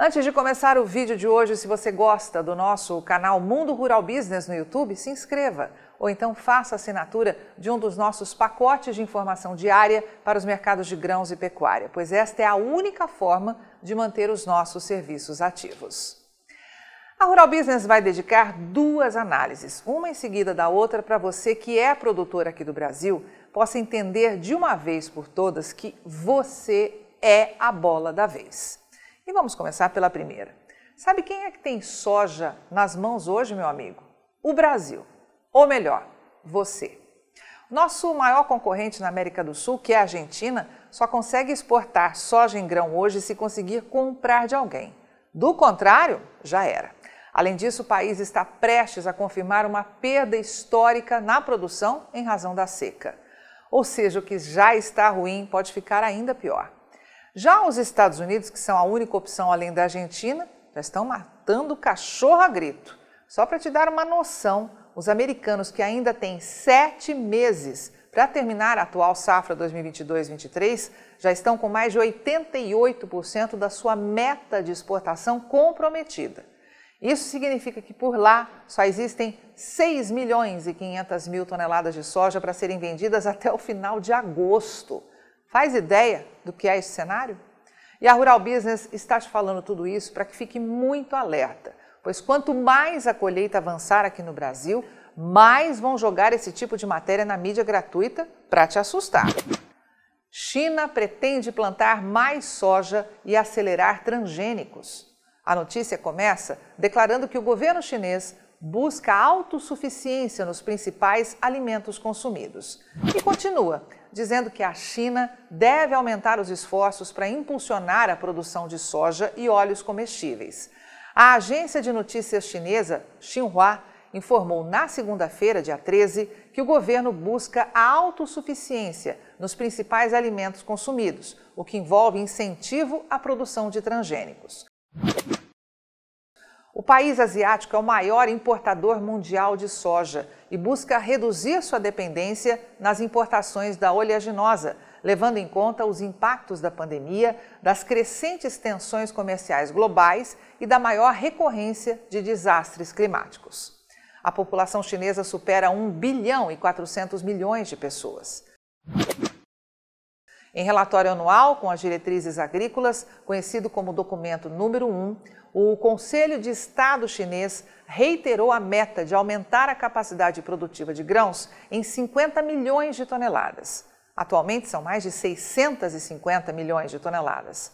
Antes de começar o vídeo de hoje, se você gosta do nosso canal Mundo Rural Business no YouTube, se inscreva ou então faça assinatura de um dos nossos pacotes de informação diária para os mercados de grãos e pecuária, pois esta é a única forma de manter os nossos serviços ativos. A Rural Business vai dedicar duas análises, uma em seguida da outra, para você que é produtor aqui do Brasil possa entender de uma vez por todas que você é a bola da vez. E vamos começar pela primeira. Sabe quem é que tem soja nas mãos hoje, meu amigo? O Brasil. Ou melhor, você. Nosso maior concorrente na América do Sul, que é a Argentina, só consegue exportar soja em grão hoje se conseguir comprar de alguém. Do contrário, já era. Além disso, o país está prestes a confirmar uma perda histórica na produção em razão da seca. Ou seja, o que já está ruim pode ficar ainda pior. Já os Estados Unidos, que são a única opção além da Argentina, já estão matando cachorro a grito. Só para te dar uma noção, os americanos que ainda têm sete meses para terminar a atual safra 2022-23 já estão com mais de 88% da sua meta de exportação comprometida. Isso significa que por lá só existem 6 milhões e 500 mil toneladas de soja para serem vendidas até o final de agosto. Faz ideia do que é esse cenário? E a Rural Business está te falando tudo isso para que fique muito alerta, pois quanto mais a colheita avançar aqui no Brasil, mais vão jogar esse tipo de matéria na mídia gratuita para te assustar. China pretende plantar mais soja e acelerar transgênicos. A notícia começa declarando que o governo chinês busca autossuficiência nos principais alimentos consumidos. E continua: dizendo que a China deve aumentar os esforços para impulsionar a produção de soja e óleos comestíveis. A agência de notícias chinesa, Xinhua, informou na segunda-feira, dia 13, que o governo busca a autossuficiência nos principais alimentos consumidos, o que envolve incentivo à produção de transgênicos. O país asiático é o maior importador mundial de soja e busca reduzir sua dependência nas importações da oleaginosa, levando em conta os impactos da pandemia, das crescentes tensões comerciais globais e da maior recorrência de desastres climáticos. A população chinesa supera 1 bilhão e 400 milhões de pessoas. Em relatório anual com as diretrizes agrícolas, conhecido como documento número 1, o Conselho de Estado chinês reiterou a meta de aumentar a capacidade produtiva de grãos em 50 milhões de toneladas. Atualmente são mais de 650 milhões de toneladas.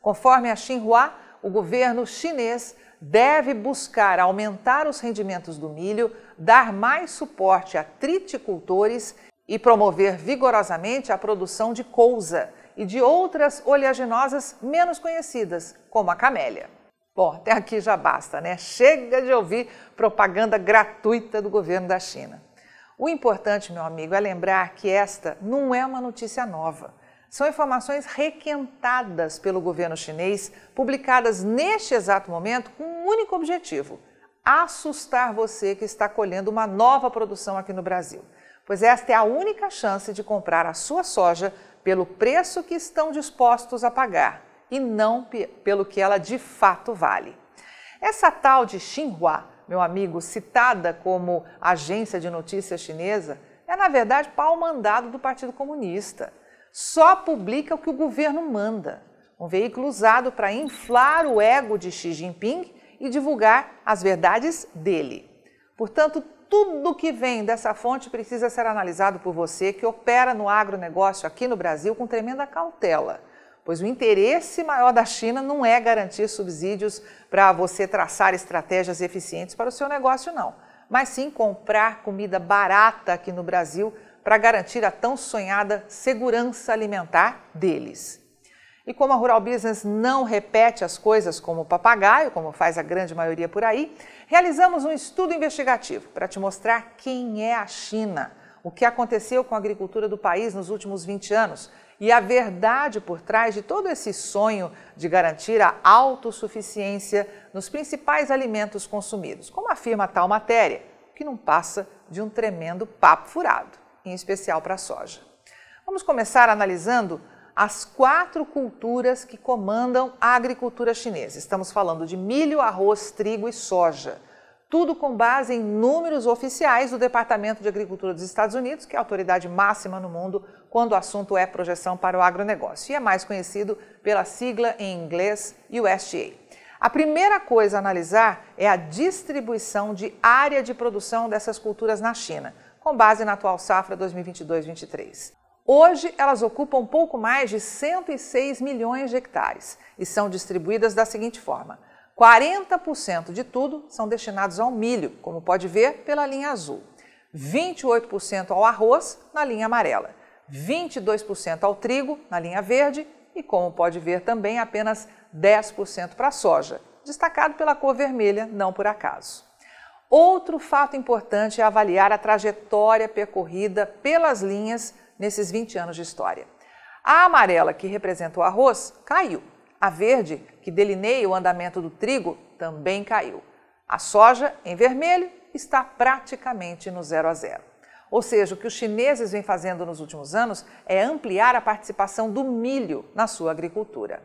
Conforme a Xinhua, o governo chinês deve buscar aumentar os rendimentos do milho, dar mais suporte a triticultores e promover vigorosamente a produção de couza e de outras oleaginosas menos conhecidas, como a camélia. Bom, até aqui já basta, né? Chega de ouvir propaganda gratuita do governo da China. O importante, meu amigo, é lembrar que esta não é uma notícia nova. São informações requentadas pelo governo chinês, publicadas neste exato momento com um único objetivo: assustar você que está colhendo uma nova produção aqui no Brasil pois esta é a única chance de comprar a sua soja pelo preço que estão dispostos a pagar e não pelo que ela de fato vale. Essa tal de Xinhua, meu amigo, citada como agência de notícias chinesa, é na verdade pau mandado do Partido Comunista. Só publica o que o governo manda. Um veículo usado para inflar o ego de Xi Jinping e divulgar as verdades dele. Portanto, tudo que vem dessa fonte precisa ser analisado por você que opera no agronegócio aqui no Brasil com tremenda cautela, pois o interesse maior da China não é garantir subsídios para você traçar estratégias eficientes para o seu negócio, não, mas sim comprar comida barata aqui no Brasil para garantir a tão sonhada segurança alimentar deles. E como a Rural Business não repete as coisas como papagaio, como faz a grande maioria por aí, realizamos um estudo investigativo para te mostrar quem é a China, o que aconteceu com a agricultura do país nos últimos 20 anos e a verdade por trás de todo esse sonho de garantir a autossuficiência nos principais alimentos consumidos, como afirma tal matéria, que não passa de um tremendo papo furado, em especial para a soja. Vamos começar analisando as quatro culturas que comandam a agricultura chinesa. Estamos falando de milho, arroz, trigo e soja. Tudo com base em números oficiais do Departamento de Agricultura dos Estados Unidos, que é a autoridade máxima no mundo quando o assunto é projeção para o agronegócio, e é mais conhecido pela sigla em inglês USDA. A primeira coisa a analisar é a distribuição de área de produção dessas culturas na China, com base na atual safra 2022-23. Hoje, elas ocupam pouco mais de 106 milhões de hectares e são distribuídas da seguinte forma: 40% de tudo são destinados ao milho, como pode ver pela linha azul, 28% ao arroz, na linha amarela, 22% ao trigo, na linha verde, e como pode ver também, apenas 10% para a soja, destacado pela cor vermelha, não por acaso. Outro fato importante é avaliar a trajetória percorrida pelas linhas nesses 20 anos de história. A amarela, que representa o arroz, caiu. A verde, que delineia o andamento do trigo, também caiu. A soja, em vermelho, está praticamente no zero a zero. Ou seja, o que os chineses vêm fazendo nos últimos anos é ampliar a participação do milho na sua agricultura.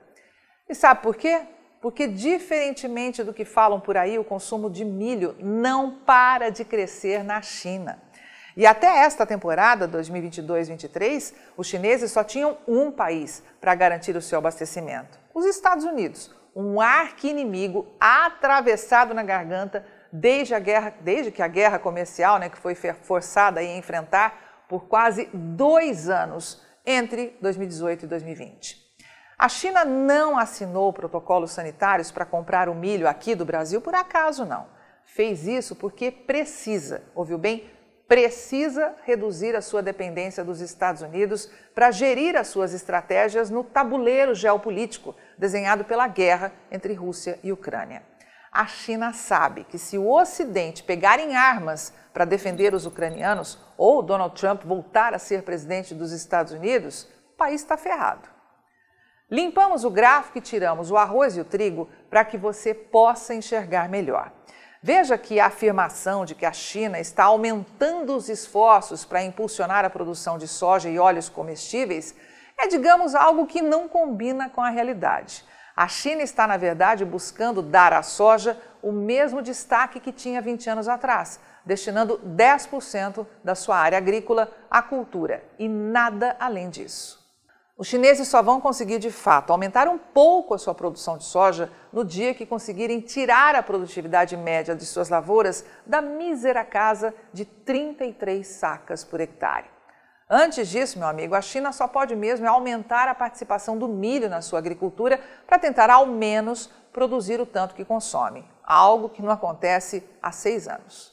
E sabe por quê? Porque, diferentemente do que falam por aí, o consumo de milho não para de crescer na China. E até esta temporada, 2022-23, os chineses só tinham um país para garantir o seu abastecimento: os Estados Unidos, um arqui-inimigo atravessado na garganta desde, a guerra, desde que a guerra comercial, né, que foi forçada a enfrentar por quase dois anos entre 2018 e 2020. A China não assinou protocolos sanitários para comprar o milho aqui do Brasil por acaso, não. Fez isso porque precisa, ouviu bem? precisa reduzir a sua dependência dos Estados Unidos para gerir as suas estratégias no tabuleiro geopolítico desenhado pela guerra entre Rússia e Ucrânia. A China sabe que se o Ocidente pegar em armas para defender os ucranianos ou Donald Trump voltar a ser presidente dos Estados Unidos, o país está ferrado. Limpamos o gráfico e tiramos o arroz e o trigo para que você possa enxergar melhor. Veja que a afirmação de que a China está aumentando os esforços para impulsionar a produção de soja e óleos comestíveis é, digamos, algo que não combina com a realidade. A China está, na verdade, buscando dar à soja o mesmo destaque que tinha 20 anos atrás, destinando 10% da sua área agrícola à cultura e nada além disso. Os chineses só vão conseguir de fato aumentar um pouco a sua produção de soja no dia que conseguirem tirar a produtividade média de suas lavouras da mísera casa de 33 sacas por hectare. Antes disso, meu amigo, a China só pode mesmo aumentar a participação do milho na sua agricultura para tentar, ao menos, produzir o tanto que consome, algo que não acontece há seis anos.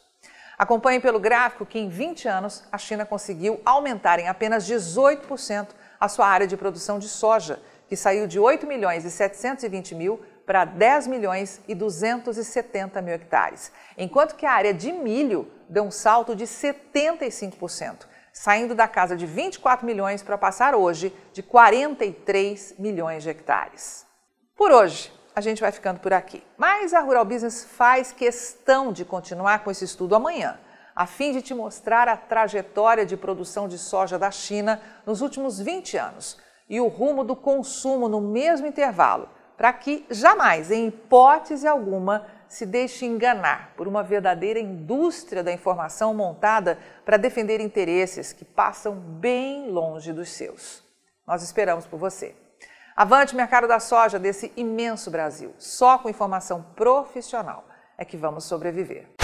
Acompanhe pelo gráfico que, em 20 anos, a China conseguiu aumentar em apenas 18% a sua área de produção de soja, que saiu de 8 milhões e 720 mil para 10 milhões e 270 mil hectares, enquanto que a área de milho deu um salto de 75%, saindo da casa de 24 milhões para passar hoje de 43 milhões de hectares. Por hoje, a gente vai ficando por aqui, mas a Rural Business faz questão de continuar com esse estudo amanhã a fim de te mostrar a trajetória de produção de soja da China nos últimos 20 anos e o rumo do consumo no mesmo intervalo, para que jamais, em hipótese alguma, se deixe enganar por uma verdadeira indústria da informação montada para defender interesses que passam bem longe dos seus. Nós esperamos por você. Avante, mercado da soja desse imenso Brasil. Só com informação profissional é que vamos sobreviver.